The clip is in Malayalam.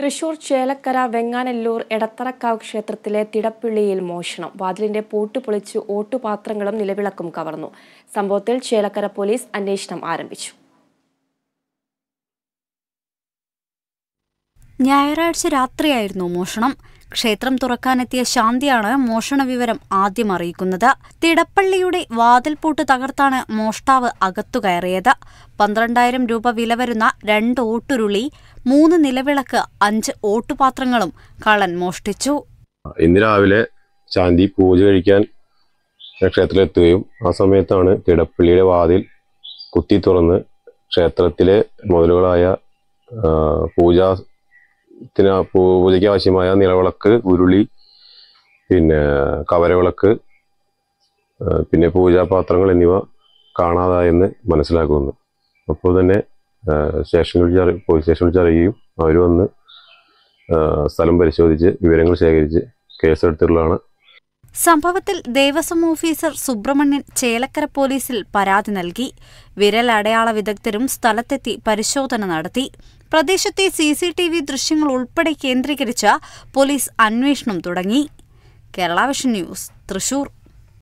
തൃശൂർ ചേലക്കര വെങ്ങാനല്ലൂർ എടത്തറക്കാവ് ക്ഷേത്രത്തിലെ തിടപ്പിള്ളിയിൽ മോഷണം വാതിലിന്റെ പൂട്ട് പൊളിച്ച് ഓട്ടുപാത്രങ്ങളും നിലവിളക്കും കവർന്നു സംഭവത്തിൽ ചേലക്കര പോലീസ് അന്വേഷണം ആരംഭിച്ചു ഞായറാഴ്ച രാത്രിയായിരുന്നു മോഷണം ക്ഷേത്രം തുറക്കാനെത്തിയ ശാന്തിയാണ് മോഷണ വിവരം ആദ്യം അറിയിക്കുന്നത് തിടപ്പള്ളിയുടെ വാതിൽപൂട്ട് തകർത്താണ് മോഷ്ടാവ് അകത്തു കയറിയത് പന്ത്രണ്ടായിരം രൂപ വില വരുന്ന രണ്ട് ഓട്ടുരുളി മൂന്ന് നിലവിളക്ക് അഞ്ച് ഓട്ടുപാത്രങ്ങളും കള്ളൻ മോഷ്ടിച്ചു ഇന്ന് രാവിലെ ശാന്തി പൂജ കഴിക്കാൻ ക്ഷേത്രത്തിലെത്തുകയും ആ സമയത്താണ് തിടപ്പള്ളിയുടെ വാതിൽ കുത്തി തുറന്ന് ക്ഷേത്രത്തിലെ മുതലുകളായ പൂജാ ത്തിന് പൂജയ്ക്ക് ആവശ്യമായ നിലവിളക്ക് ഉരുളി പിന്നെ കവരവിളക്ക് പിന്നെ പൂജാപാത്രങ്ങൾ എന്നിവ കാണാതായെന്ന് മനസ്സിലാക്കുന്നു അപ്പോൾ തന്നെ അറി പോലീസ് വിളിച്ച് അറിയുകയും അവർ വന്ന് സ്ഥലം പരിശോധിച്ച് വിവരങ്ങൾ ശേഖരിച്ച് കേസെടുത്തിട്ടുള്ളതാണ് സംഭവത്തിൽ ദേവസ്വം ഓഫീസർ സുബ്രഹ്മണ്യൻ ചേലക്കര പോലീസിൽ പരാതി നൽകി വിരൽ അടയാള വിദഗ്ധരും സ്ഥലത്തെത്തി പരിശോധന നടത്തി പ്രദേശത്തെ സി സി ടി വി ദൃശ്യങ്ങൾ ഉൾപ്പെടെ കേന്ദ്രീകരിച്ച പോലീസ് അന്വേഷണം തുടങ്ങി കേരള വിഷൻ ന്യൂസ് തൃശൂർ